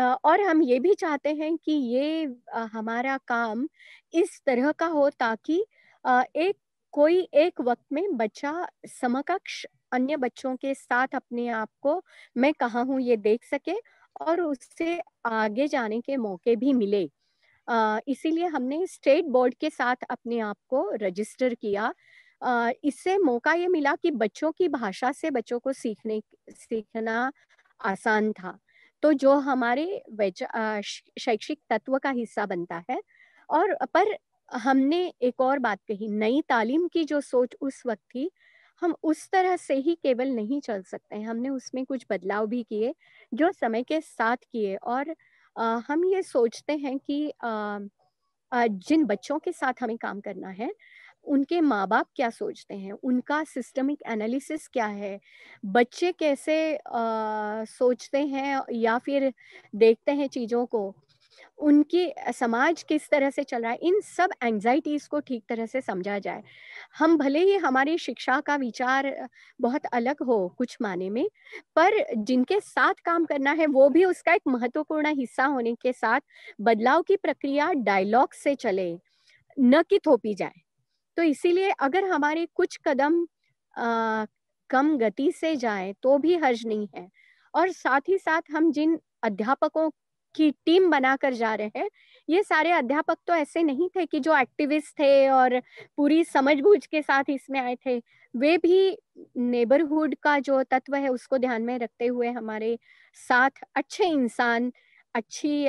और हम ये भी चाहते हैं कि ये हमारा काम इस तरह का हो ताकि एक कोई एक वक्त में बच्चा समकक्ष अन्य बच्चों के साथ अपने आप को मैं कहा हूँ ये देख सके और उससे आगे जाने के मौके भी मिले इसीलिए हमने स्टेट बोर्ड के साथ अपने आप को रजिस्टर किया इससे मौका ये मिला कि बच्चों की भाषा से बच्चों को सीखने सीखना आसान था तो जो हमारे शैक्षिक तत्व का हिस्सा बनता है और पर हमने एक और बात कही नई तालीम की जो सोच उस वक्त थी हम उस तरह से ही केवल नहीं चल सकते हैं हमने उसमें कुछ बदलाव भी किए जो समय के साथ किए और आ, हम ये सोचते हैं कि आ, आ, जिन बच्चों के साथ हमें काम करना है उनके माँ बाप क्या सोचते हैं उनका सिस्टमिक एनालिसिस क्या है बच्चे कैसे आ, सोचते हैं या फिर देखते हैं चीज़ों को उनकी समाज किस तरह से चल रहा है इन सब एंजाइटीज़ को ठीक तरह से समझा जाए हम भले ही हमारी शिक्षा का विचार बहुत अलग हो कुछ माने में पर जिनके साथ काम करना है वो भी उसका एक महत्वपूर्ण हिस्सा होने के साथ बदलाव की प्रक्रिया डायलॉग से चले न कि थोपी जाए तो इसीलिए अगर हमारे कुछ कदम आ, कम गति से जाए तो भी हर्ज नहीं है और साथ ही साथ हम जिन अध्यापकों की टीम बनाकर जा रहे हैं ये सारे अध्यापक तो ऐसे नहीं थे कि जो एक्टिविस्ट थे और पूरी समझबूझ के साथ इसमें आए थे वे भी नेबरहुड का जो तत्व है उसको ध्यान में रखते हुए हमारे साथ अच्छे इंसान अच्छी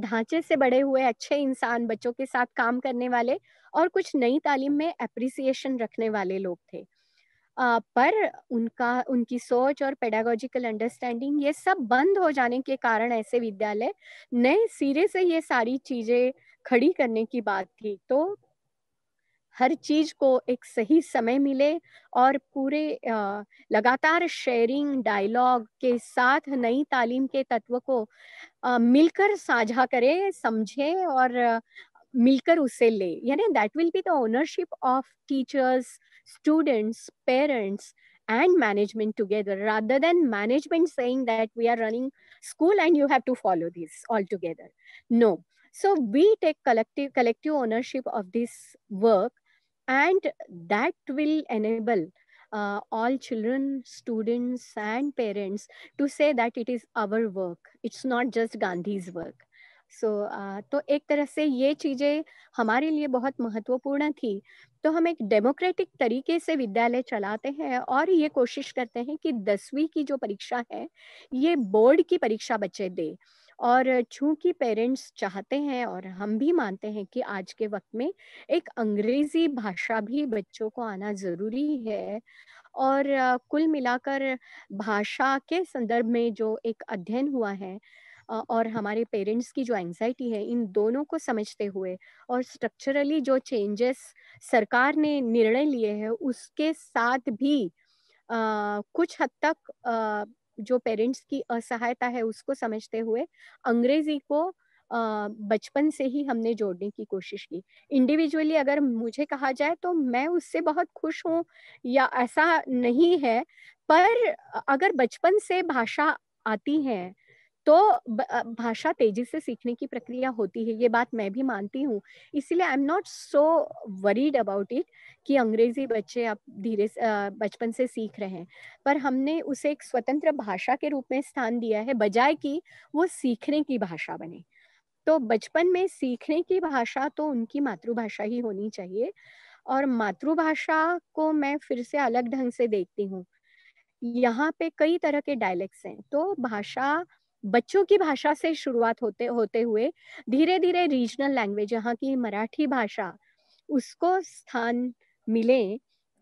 ढांचे से बड़े हुए अच्छे इंसान बच्चों के साथ काम करने वाले और कुछ नई तालीम में अप्रिसिएशन रखने वाले लोग थे आ, पर उनका उनकी सोच और पेडागोजिकल अंडरस्टैंडिंग ये सब बंद हो जाने के कारण ऐसे विद्यालय नए सिरे से ये सारी चीजें खड़ी करने की बात थी तो हर चीज को एक सही समय मिले और पूरे आ, लगातार शेयरिंग डायलॉग के साथ नई तालीम के तत्व को आ, मिलकर साझा करें समझें और milkar usse le yani that will be the ownership of teachers students parents and management together rather than management saying that we are running school and you have to follow this all together no so we take collective collective ownership of this work and that will enable uh, all children, students, and parents to say that it is our work. It's not just Gandhi's work. So so, uh, तो एक तरह से ये चीज़ें हमारे लिए बहुत महत्वपूर्ण थी तो हम एक डेमोक्रेटिक तरीके से विद्यालय चलाते हैं और ये कोशिश करते हैं कि दसवीं की जो परीक्षा है ये बोर्ड की परीक्षा बच्चे दे और चूंकि पेरेंट्स चाहते हैं और हम भी मानते हैं कि आज के वक्त में एक अंग्रेजी भाषा भी बच्चों को आना ज़रूरी है और कुल मिलाकर भाषा के संदर्भ में जो एक अध्ययन हुआ है और हमारे पेरेंट्स की जो एंजाइटी है इन दोनों को समझते हुए और स्ट्रक्चरली जो चेंजेस सरकार ने निर्णय लिए हैं उसके साथ भी आ, कुछ हद तक आ, जो पेरेंट्स की असहायता है उसको समझते हुए अंग्रेजी को बचपन से ही हमने जोड़ने की कोशिश की इंडिविजुअली अगर मुझे कहा जाए तो मैं उससे बहुत खुश हूँ या ऐसा नहीं है पर अगर बचपन से भाषा आती है तो भाषा तेजी से सीखने की प्रक्रिया होती है ये बात मैं भी मानती हूँ इसलिए I am not so worried about it कि अंग्रेजी बच्चे अब धीरे बचपन से सीख रहे हैं पर हमने उसे एक स्वतंत्र भाषा के रूप में स्थान दिया है बजाय कि वो सीखने की भाषा बने तो बचपन में सीखने की भाषा तो उनकी मातृभाषा ही होनी चाहिए और मातृभाषा को मैं फिर से अलग ढंग से देखती हूँ यहाँ पे कई तरह के डायलेक्ट्स हैं तो भाषा बच्चों की भाषा से शुरुआत होते होते हुए धीरे धीरे रीजनल लैंग्वेज यहाँ की मराठी भाषा उसको स्थान मिले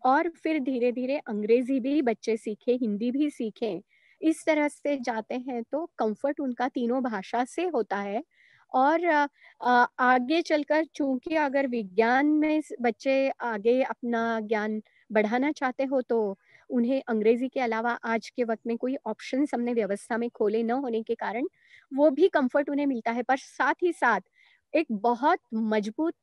और फिर धीरे धीरे अंग्रेजी भी बच्चे सीखे हिंदी भी सीखे इस तरह से जाते हैं तो कंफर्ट उनका तीनों भाषा से होता है और आगे चलकर चूंकि अगर विज्ञान में बच्चे आगे अपना ज्ञान बढ़ाना चाहते हो तो उन्हें अंग्रेजी के अलावा आज के वक्त में कोई ऑप्शन हमने व्यवस्था में खोले न होने के कारण वो भी कंफर्ट उन्हें मिलता है पर साथ ही साथ एक बहुत मजबूत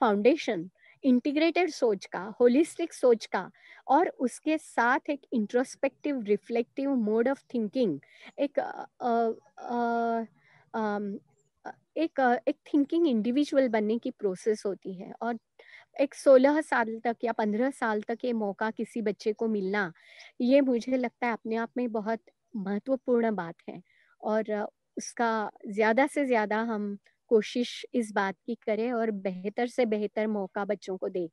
फाउंडेशन इंटीग्रेटेड सोच का होलिस्टिक सोच का और उसके साथ एक introspective reflective mode of thinking एक आ, आ, आ, एक एक थिंकिंग इंडिविजुअल बनने की प्रोसेस होती है और एक सोलह साल तक या पंद्रह साल तक ये मौका किसी बच्चे को मिलना ये मुझे लगता है अपने आप में बहुत महत्वपूर्ण बात है और उसका ज़्यादा से ज़्यादा हम कोशिश इस बात की करें और बेहतर से बेहतर मौका बच्चों को दे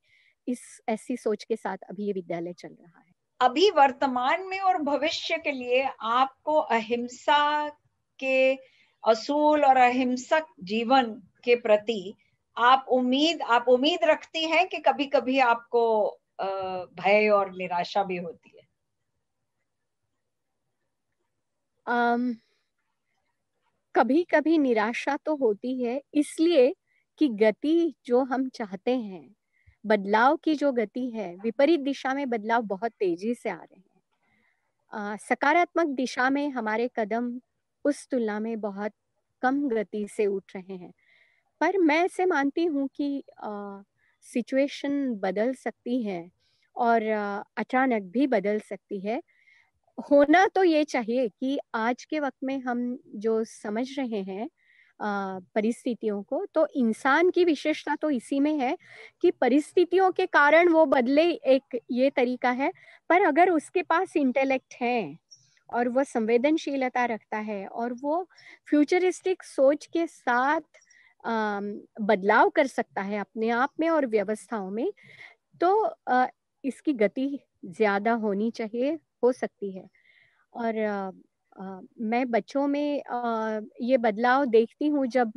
इस ऐसी सोच के साथ अभी ये विद्यालय चल रहा है अभी वर्तमान में और भविष्य के लिए आपको अहिंसा के असूल और अहिंसक जीवन के प्रति आप उम्मीद आप उम्मीद रखती हैं कि कभी कभी आपको भय और निराशा भी होती है um, कभी कभी निराशा तो होती है इसलिए कि गति जो हम चाहते हैं बदलाव की जो गति है विपरीत दिशा में बदलाव बहुत तेजी से आ रहे हैं आ, सकारात्मक दिशा में हमारे कदम उस तुलना में बहुत कम गति से उठ रहे हैं पर मैं इसे मानती हूँ कि सिचुएशन बदल सकती है और अचानक भी बदल सकती है होना तो ये चाहिए कि आज के वक्त में हम जो समझ रहे हैं परिस्थितियों को तो इंसान की विशेषता तो इसी में है कि परिस्थितियों के कारण वो बदले एक ये तरीका है पर अगर उसके पास इंटेलेक्ट है और वो संवेदनशीलता रखता है और वो फ्यूचरिस्टिक सोच के साथ बदलाव कर सकता है अपने आप में और व्यवस्थाओं में तो इसकी गति ज्यादा होनी चाहिए हो सकती है और मैं बच्चों में ये बदलाव देखती हूँ जब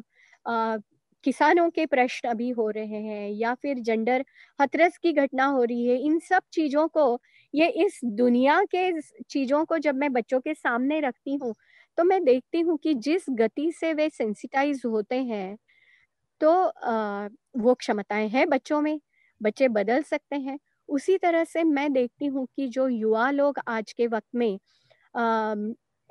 किसानों के प्रश्न अभी हो रहे हैं या फिर जेंडर हथरस की घटना हो रही है इन सब चीजों को ये इस दुनिया के चीजों को जब मैं बच्चों के सामने रखती हूँ तो मैं देखती हूँ कि जिस गति से वे सेंसिटाइज होते हैं तो वो क्षमताएं हैं बच्चों में बच्चे बदल सकते हैं उसी तरह से मैं देखती हूँ कि जो युवा लोग आज के वक्त में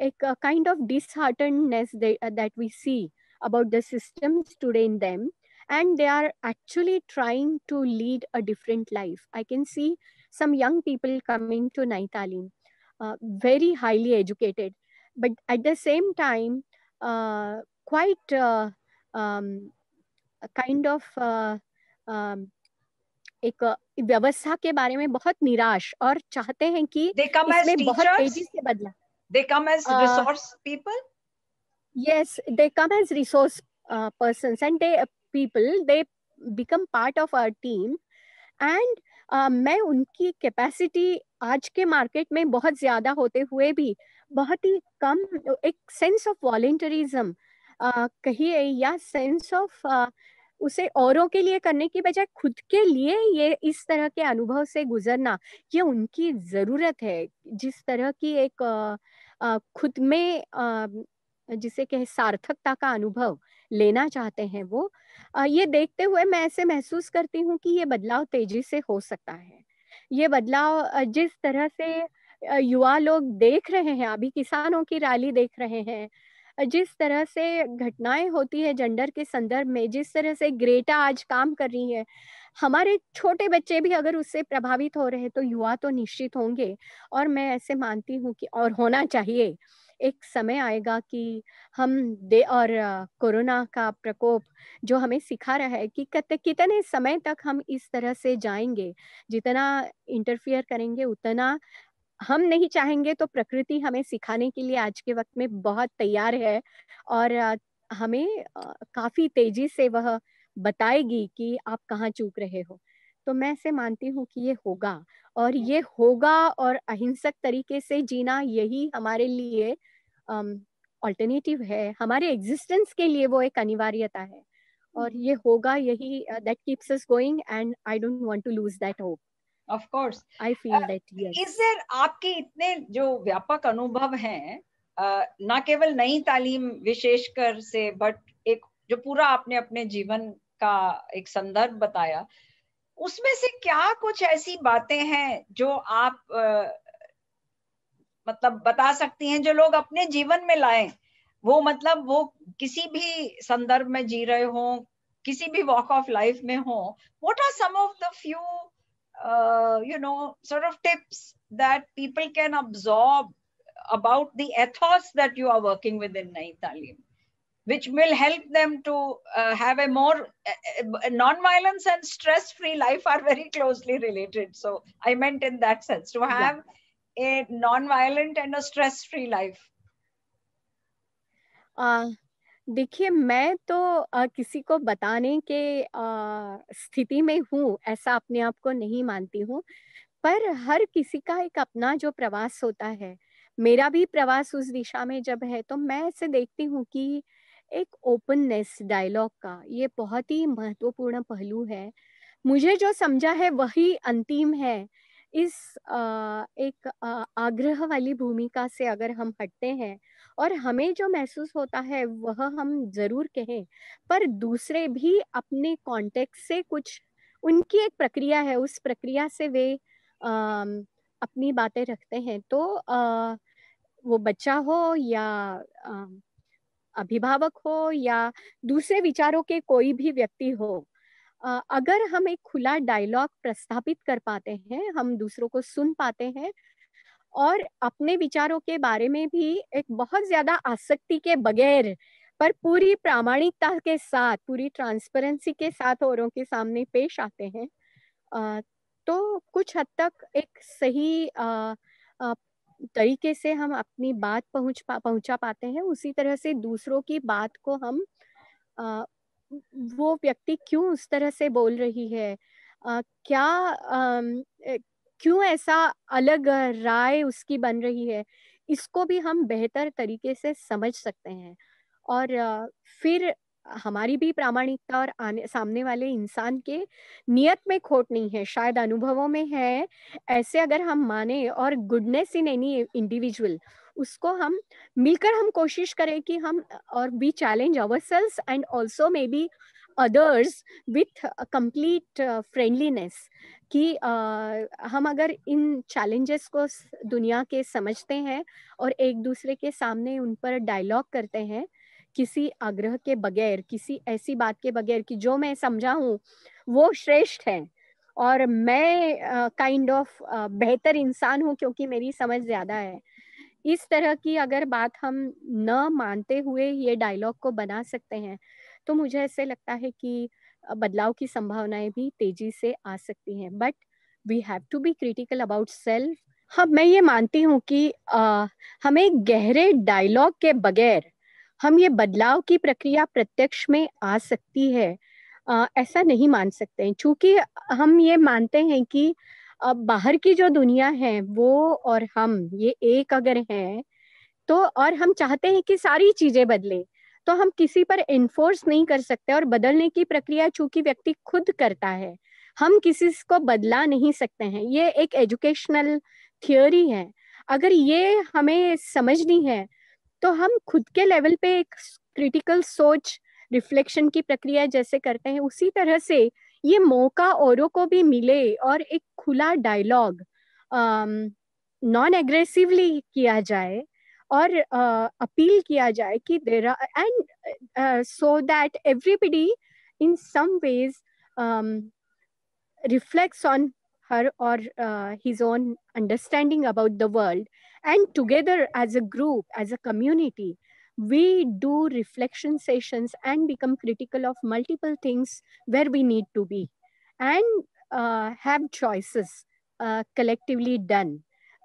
एक kind of disheartness that we see about the system today in them and they are actually trying to lead a different life I can see some young people coming to Nai Talim very highly educated but at the same time quite kind of uh, um, एक uh, व्यवस्था के बारे में बहुत निराश और चाहते हैं कि इसमें बहुत तेजी से बदला they come as resource people yes they come as resource person and they people they become part of our team and मैं उनकी कैपेसिटी आज के मार्केट में बहुत ज्यादा होते हुए भी बहुत ही कम एक सेंस ऑफ वॉलेंटरिज्म कहिए या सेंस ऑफ उसे औरों के लिए करने की बजाय खुद के लिए ये इस तरह के अनुभव से गुजरना ये उनकी जरूरत है जिस तरह की एक आ, खुद में आ, जिसे कहे सार्थकता का अनुभव लेना चाहते हैं वो आ, ये देखते हुए मैं ऐसे महसूस करती हूँ कि ये बदलाव तेजी से हो सकता है ये बदलाव जिस तरह से युवा लोग देख रहे हैं अभी किसानों की रैली देख रहे हैं जिस तरह से घटनाएं होती है जेंडर के संदर्भ में जिस तरह से ग्रेटा आज काम कर रही है हमारे छोटे बच्चे भी अगर उससे प्रभावित हो रहे तो युवा तो निश्चित होंगे और मैं ऐसे मानती हूँ कि और होना चाहिए एक समय आएगा कि हम दे और कोरोना का प्रकोप जो हमें सिखा रहा है कि कत, कितने समय तक हम इस तरह से जाएंगे जितना इंटरफियर करेंगे उतना हम नहीं चाहेंगे तो प्रकृति हमें सिखाने के लिए आज के वक्त में बहुत तैयार है और हमें काफी तेजी से वह बताएगी कि आप कहाँ चूक रहे हो तो मैं ऐसे मानती हूँ कि ये होगा और ये होगा और अहिंसक तरीके से जीना यही हमारे लिए ऑल्टरनेटिव है हमारे एग्जिस्टेंस के लिए वो एक अनिवार्यता है और हम्म। ये होगा यही that keeps us going and I don't want to lose that hope of course I feel that yes is there आपके इतने जो व्यापक अनुभव हैं ना केवल नई तालीम विशेषकर से बट एक जो पूरा आपने अपने जीवन का एक संदर्भ बताया उसमें से क्या कुछ ऐसी बातें हैं जो आप आ, मतलब बता सकती हैं जो लोग अपने जीवन में लाए वो मतलब वो किसी भी संदर्भ में जी रहे हों किसी भी वॉक ऑफ लाइफ में हो what are some of the few Uh, you know, sort of tips that people can absorb about the ethos that you are working with in Naitalim, which will help them to uh, have a more uh, uh, non-violence and stress-free life are very closely related. So I meant in that sense to have yeah. a non-violent and a stress-free life. Uh, देखिए मैं तो आ, किसी को बताने के अ, स्थिति में हूँ ऐसा अपने आप को नहीं मानती हूँ पर हर किसी का एक अपना जो प्रवास होता है मेरा भी प्रवास उस दिशा में जब है तो मैं ऐसे देखती हूँ कि एक ओपननेस डायलॉग का ये बहुत ही महत्वपूर्ण पहलू है मुझे जो समझा है वही अंतिम है इस एक आग्रह वाली भूमिका से अगर हम हटते हैं और हमें जो महसूस होता है वह हम जरूर कहें पर दूसरे भी अपने कॉन्टेक्स्ट से कुछ उनकी एक प्रक्रिया है उस प्रक्रिया से वे अपनी बातें रखते हैं तो वो बच्चा हो या अभिभावक हो या दूसरे विचारों के कोई भी व्यक्ति हो अगर हम एक खुला डायलॉग प्रस्थापित कर पाते हैं हम दूसरों को सुन पाते हैं और अपने विचारों के बारे में भी एक बहुत ज्यादा आसक्ति के बगैर पर पूरी प्रामाणिकता के साथ पूरी ट्रांसपेरेंसी के साथ औरों के सामने पेश आते हैं तो कुछ हद तक एक सही तरीके से हम अपनी बात पहुंच पा, पहुंचा पाते हैं उसी तरह से दूसरों की बात को हम वो व्यक्ति क्यों उस तरह से बोल रही है आ, क्या क्यों ऐसा अलग राय उसकी बन रही है इसको भी हम बेहतर तरीके से समझ सकते हैं और आ, फिर हमारी भी प्रामाणिकता और आने सामने वाले इंसान के नियत में खोट नहीं है शायद अनुभवों में है ऐसे अगर हम माने और गुडनेस इन एनी इंडिविजुअल उसको हम मिलकर हम कोशिश करें कि हम और we challenge ourselves and also maybe others with complete friendliness कि uh, हम अगर इन चैलेंजेस को दुनिया के समझते हैं और एक दूसरे के सामने उन पर डायलॉग करते हैं किसी आग्रह के बगैर किसी ऐसी बात के बगैर कि जो मैं समझा हूँ वो श्रेष्ठ है और मैं काइंड uh, ऑफ uh, बेहतर इंसान हूँ क्योंकि मेरी समझ ज्यादा है इस तरह की अगर बात हम न मानते हुए ये डायलॉग को बना सकते हैं तो मुझे ऐसे लगता है कि बदलाव की संभावनाएं भी तेजी से आ सकती हैं but we have to be critical about self हाँ मैं ये मानती हूँ कि आ, हमें गहरे डायलॉग के बगैर हम ये बदलाव की प्रक्रिया प्रत्यक्ष में आ सकती है आ, ऐसा नहीं मान सकते हैं चूंकि हम ये मानते हैं कि अब बाहर की जो दुनिया है वो और हम ये एक अगर है तो और हम चाहते हैं कि सारी चीजें बदले तो हम किसी पर इन्फोर्स नहीं कर सकते और बदलने की प्रक्रिया चूंकि व्यक्ति खुद करता है हम किसी को बदला नहीं सकते हैं ये एक एजुकेशनल थियोरी है अगर ये हमें समझनी है तो हम खुद के लेवल पे एक क्रिटिकल सोच रिफ्लेक्शन की प्रक्रिया जैसे करते हैं उसी तरह से ये मौका औरों को भी मिले और एक खुला डायलॉग नॉन एग्रेसिवली किया जाए और uh, अपील किया जाए कि देर and so that everybody in some ways reflects on her or his own understanding about the world and together as a group as a community we do reflection sessions and become critical of multiple things where we need to be and uh, have choices uh, collectively done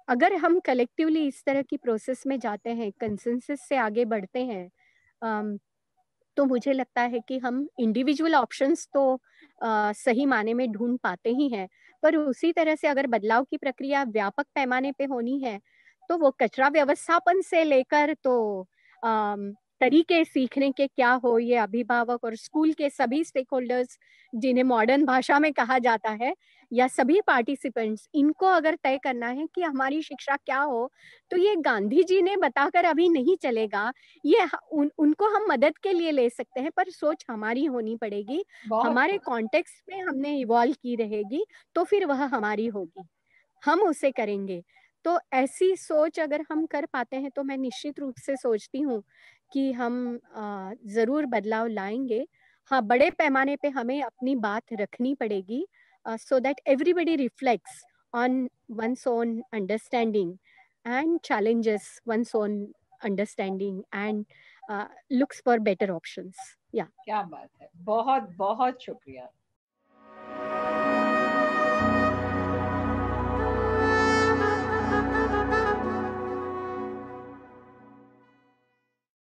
अगर हम collectively इस तरह की process में जाते हैं consensus से आगे बढ़ते हैं um, तो मुझे लगता है कि हम इंडिविजुअल ऑप्शंस तो आ, uh, सही माने में ढूंढ पाते ही हैं पर उसी तरह से अगर बदलाव की प्रक्रिया व्यापक पैमाने पे होनी है तो वो कचरा व्यवस्थापन से लेकर तो तरीके सीखने के क्या हो ये अभिभावक और स्कूल के सभी स्टेक होल्डर्स जिन्हें मॉडर्न भाषा में कहा जाता है या सभी पार्टिसिपेंट्स इनको अगर तय करना है कि हमारी शिक्षा क्या हो तो ये गांधी जी ने बताकर अभी नहीं चलेगा ये उन, उनको हम मदद के लिए ले सकते हैं पर सोच हमारी होनी पड़ेगी हमारे कॉन्टेक्स में हमने इवॉल्व की रहेगी तो फिर वह हमारी होगी हम उसे करेंगे तो ऐसी सोच अगर हम कर पाते हैं तो मैं निश्चित रूप से सोचती हूँ कि हम ज़रूर बदलाव लाएंगे हाँ बड़े पैमाने पे हमें अपनी बात रखनी पड़ेगी so that everybody reflects on one's own understanding and challenges one's own understanding and looks for better option या क्या बात है बहुत बहुत शुक्रिया